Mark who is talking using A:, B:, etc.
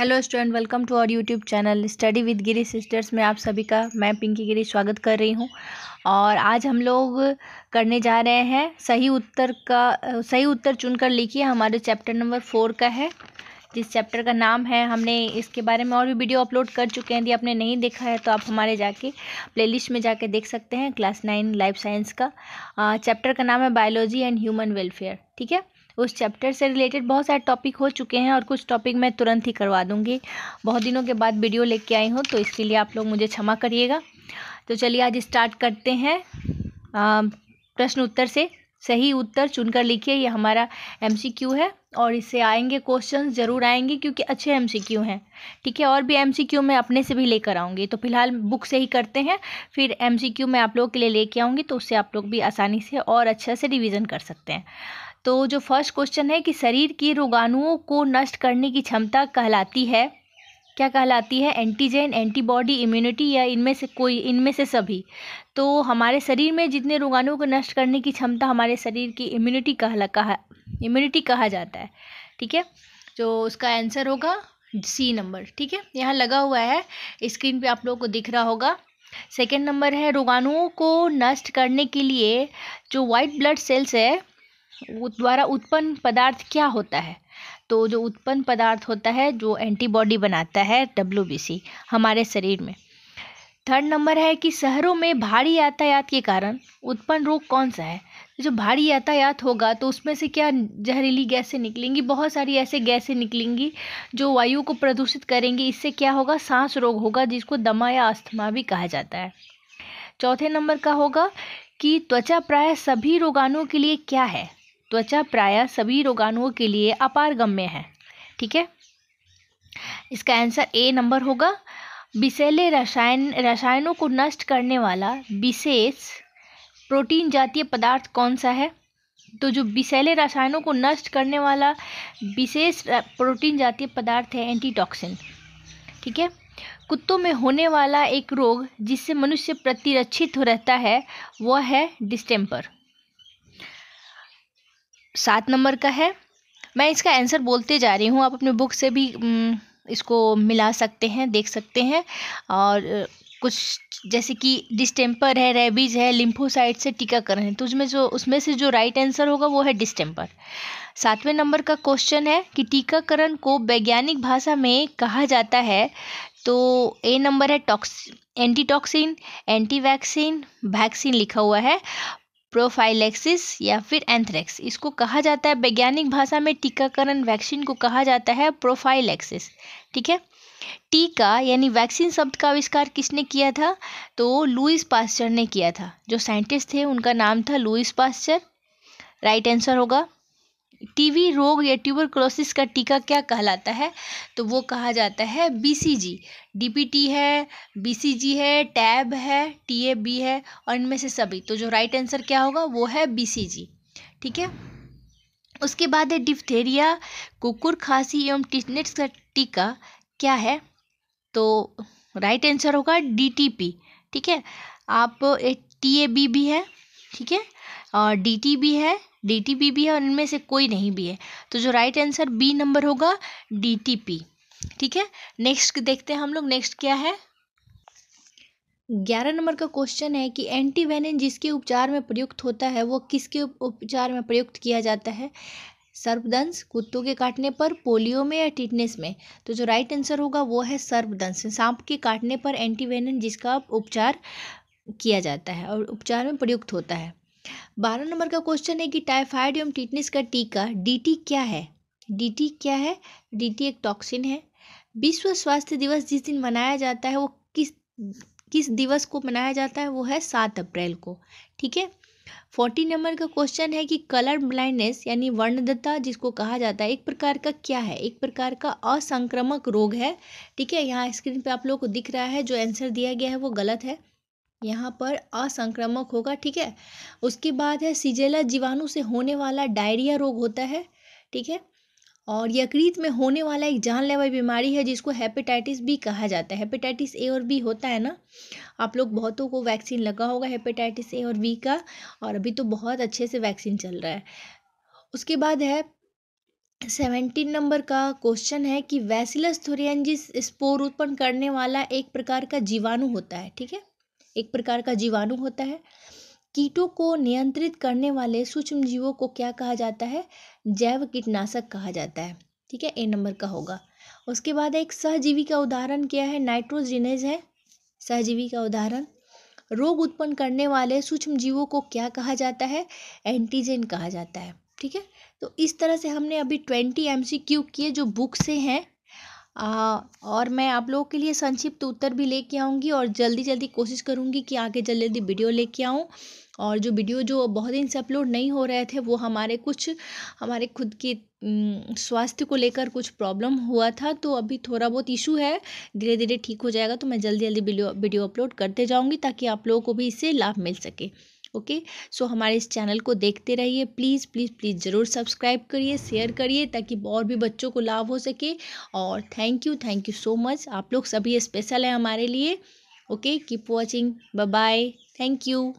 A: hello student welcome to our YouTube channel study with Giri sisters में आप सभी का मैं पिंकी गिरी स्वागत कर रही हूं और आज हम लोग करने जा रहे हैं सही उत्तर का सही उत्तर चुनकर लिखिए हमारे चैप्टर नंबर फोर का है जिस चैप्टर का नाम है हमने इसके बारे में और भी वीडियो अपलोड कर चुके हैं यदि आपने नहीं देखा है तो आप हमारे जाके प्लेलिस्ट में जाके देख सकते हैं क्लास नाइन लाइफ साइंस का चैप्टर का नाम है बायोलॉजी एंड ह्यूमन वेलफेयर ठीक है उस चैप्टर से रिलेटेड बहुत सारे टॉपिक हो चुके हैं और कुछ टॉपिक मैं तुरंत ही करवा दूँगी बहुत दिनों के बाद वीडियो लेके आई हूँ तो इसके लिए आप लोग मुझे क्षमा करिएगा तो चलिए आज स्टार्ट करते हैं प्रश्न उत्तर से सही उत्तर चुनकर लिखिए ये हमारा एम है और इससे आएंगे क्वेश्चन ज़रूर आएंगे क्योंकि अच्छे एम हैं ठीक है और भी एम मैं अपने से भी लेकर आऊँगी तो फिलहाल बुक से ही करते हैं फिर एम मैं आप लोगों के लिए लेके आऊँगी तो उससे आप लोग भी आसानी से और अच्छा से रिविज़न कर सकते हैं तो जो फर्स्ट क्वेश्चन है कि शरीर की रोगाणुओं को नष्ट करने की क्षमता कहलाती है क्या कहलाती है एंटीजन एंटीबॉडी इम्यूनिटी या इनमें से कोई इनमें से सभी तो हमारे शरीर में जितने रोगाणुओं को नष्ट करने की क्षमता हमारे शरीर की इम्यूनिटी कहला कहा इम्यूनिटी कहा जाता है ठीक है जो तो उसका आंसर होगा सी नंबर ठीक है यहाँ लगा हुआ है स्क्रीन पे आप लोगों को दिख रहा होगा सेकेंड नंबर है रोगाणुओं को नष्ट करने के लिए जो वाइट ब्लड सेल्स है द्वारा उत्पन्न पदार्थ क्या होता है तो जो उत्पन्न पदार्थ होता है जो एंटीबॉडी बनाता है डब्ल्यू हमारे शरीर में थर्ड नंबर है कि शहरों में भारी यातायात के कारण उत्पन्न रोग कौन सा है जो भारी यातायात होगा तो उसमें से क्या जहरीली गैसें निकलेंगी बहुत सारी ऐसे गैसें निकलेंगी जो वायु को प्रदूषित करेंगी इससे क्या होगा सांस रोग होगा जिसको दमा या अस्थमा भी कहा जाता है चौथे नंबर का होगा कि त्वचा प्राय सभी रोगाणुओं के लिए क्या है त्वचा प्राय सभी रोगाणुओं के लिए अपार गम्य है ठीक है इसका आंसर ए नंबर होगा बिसेले रसायन रसायनों को नष्ट करने वाला विशेष प्रोटीन जातीय पदार्थ कौन सा है तो जो बिसेले रसायनों को नष्ट करने वाला विशेष प्रोटीन जातीय पदार्थ है एंटीटॉक्सिन ठीक है कुत्तों में होने वाला एक रोग जिससे मनुष्य प्रतिरक्षित रहता है वह है डिस्टेम्पर सात नंबर का है मैं इसका आंसर बोलते जा रही हूँ आप अपने बुक से भी इसको मिला सकते हैं देख सकते हैं और कुछ जैसे कि डिस्टेम्पर है रेबीज है लिम्फोसाइट से टीकाकरण है तो उसमें जो उसमें से जो राइट आंसर होगा वो है डिस्टेम्पर सातवें नंबर का क्वेश्चन है कि टीकाकरण को वैज्ञानिक भाषा में कहा जाता है तो ए नंबर है टॉक्स एंटीटॉक्सिन एंटीवैक्सीन वैक्सीन लिखा हुआ है प्रोफाइलेक्सिस या फिर एंथ्रेक्स इसको कहा जाता है वैज्ञानिक भाषा में टीकाकरण वैक्सीन को कहा जाता है प्रोफाइलेक्सिस ठीक है टीका यानी वैक्सीन शब्द का आविष्कार किसने किया था तो लुइस पास्चर ने किया था जो साइंटिस्ट थे उनका नाम था लुइस पास्चर राइट आंसर होगा टीवी रोग या ट्यूबरक्लोसिस का टीका क्या कहलाता है तो वो कहा जाता है बीसीजी डीपीटी है बीसीजी है टैब है टीएबी है और इनमें से सभी तो जो राइट आंसर क्या होगा वो है बीसीजी ठीक है उसके बाद है डिफ्थेरिया कुकुर खांसी एवं टिटनेट्स का टीका क्या है तो राइट आंसर होगा पी ठीक है आप टी ए बी भी है ठीक है और डी टी भी है डी टी पी भी है और इनमें से कोई नहीं भी है तो जो राइट आंसर बी नंबर होगा डी टी पी ठीक है नेक्स्ट देखते हैं हम लोग नेक्स्ट क्या है ग्यारह नंबर का क्वेश्चन है कि एंटीवेन जिसके उपचार में प्रयुक्त होता है वो किसके उपचार में प्रयुक्त किया जाता है सर्पदंश कुत्तों के काटने पर पोलियो में या टिटनेस में तो जो राइट आंसर होगा वो है सर्पदंश सांप के काटने पर एंटीवेनन जिसका उपचार किया जाता है और उपचार में प्रयुक्त होता है बारह नंबर का क्वेश्चन है कि टाइफाइड एवं टिटनेस का टीका डीटी क्या है डीटी क्या है डीटी एक टॉक्सिन है विश्व स्वास्थ्य दिवस जिस दिन मनाया जाता है वो किस किस दिवस को मनाया जाता है वो है सात अप्रैल को ठीक है फोर्टी नंबर का क्वेश्चन है कि कलर ब्लाइंडनेस यानी वर्णदत्ता जिसको कहा जाता है एक प्रकार का क्या है एक प्रकार का असंक्रमक रोग है ठीक है यहाँ स्क्रीन पे आप लोगों को दिख रहा है जो आंसर दिया गया है वो गलत है यहाँ पर असंक्रामक होगा ठीक है उसके बाद है सिजेला जीवाणु से होने वाला डायरिया रोग होता है ठीक है और यकृत में होने वाला एक जानलेवा बीमारी है जिसको हेपेटाइटिस बी कहा जाता है हेपेटाइटिस ए और बी होता है ना आप लोग बहुतों को वैक्सीन लगा होगा हेपेटाइटिस ए और बी का और अभी तो बहुत अच्छे से वैक्सीन चल रहा है उसके बाद है सेवेंटीन नंबर का क्वेश्चन है कि वैसिलस थोरियनजिस स्पोर उत्पन्न करने वाला एक प्रकार का जीवाणु होता है ठीक है एक प्रकार का जीवाणु होता है कीटों को नियंत्रित करने वाले सूक्ष्म जीवों को क्या कहा जाता है जैव कीटनाशक कहा जाता है ठीक है ए नंबर का होगा उसके बाद एक सहजीवी का उदाहरण क्या है नाइट्रोजिनेज है सहजीवी का उदाहरण रोग उत्पन्न करने वाले सूक्ष्म जीवों को क्या कहा जाता है एंटीजन कहा जाता है ठीक है तो इस तरह से हमने अभी ट्वेंटी एम सी क्यू किए जो बुक से हैं और मैं आप लोगों के लिए संक्षिप्त उत्तर भी लेके आऊँगी और जल्दी जल्दी कोशिश करूँगी कि आगे जल्दी जल्दी वीडियो लेके आऊँ और जो वीडियो जो बहुत दिन से अपलोड नहीं हो रहे थे वो हमारे कुछ हमारे खुद के स्वास्थ्य को लेकर कुछ प्रॉब्लम हुआ था तो अभी थोड़ा बहुत इशू है धीरे धीरे ठीक हो जाएगा तो मैं जल्दी जल्दी वीडियो अपलोड करते जाऊँगी ताकि आप लोगों को भी इससे लाभ मिल सके ओके सो हमारे इस चैनल को देखते रहिए प्लीज़ प्लीज़ प्लीज़ ज़रूर सब्सक्राइब करिए शेयर करिए ताकि और भी बच्चों को लाभ हो सके और thank you thank you so much आप लोग सभी स्पेशल हैं हमारे लिए okay keep watching bye thank you